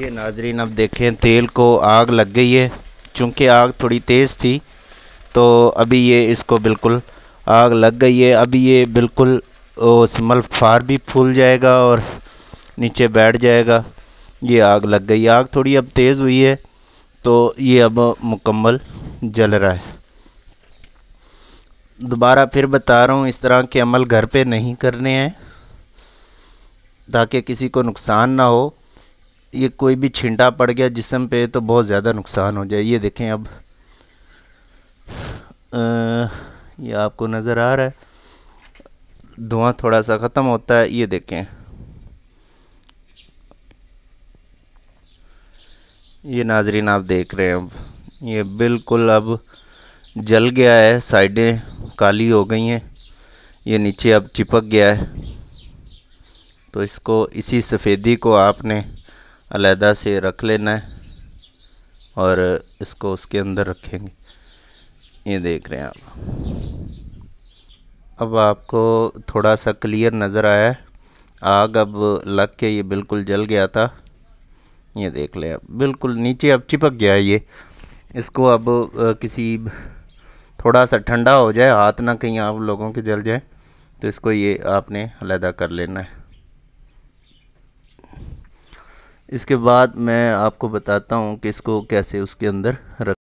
ये नाजरीन अब देखें तेल को आग लग गई है चूँकि आग थोड़ी तेज़ थी तो अभी ये इसको बिल्कुल आग लग गई है अभी ये बिल्कुल स्मल फार भी फूल जाएगा और नीचे बैठ जाएगा ये आग लग गई आग थोड़ी अब तेज़ हुई है तो ये अब मुकम्मल जल रहा है दोबारा फिर बता रहा हूँ इस तरह के अमल घर पे नहीं करने हैं ताकि किसी को नुकसान ना हो ये कोई भी छिंटा पड़ गया जिसम पे तो बहुत ज़्यादा नुकसान हो जाए ये देखें अब आ, ये आपको नज़र आ रहा है धुआं थोड़ा सा ख़त्म होता है ये देखें ये नाजरीन आप देख रहे हैं अब ये बिल्कुल अब जल गया है साइडें काली हो गई हैं ये नीचे अब चिपक गया है तो इसको इसी सफ़ेदी को आपने अलहदा से रख लेना है और इसको उसके अंदर रखेंगे ये देख रहे हैं आप अब आपको थोड़ा सा क्लियर नज़र आया है आग अब लग के ये बिल्कुल जल गया था ये देख लें आप बिल्कुल नीचे अब चिपक गया है ये इसको अब किसी थोड़ा सा ठंडा हो जाए हाथ ना कहीं आप लोगों के जल जाए तो इसको ये आपने अलहदा कर लेना है इसके बाद मैं आपको बताता हूँ कि इसको कैसे उसके अंदर रख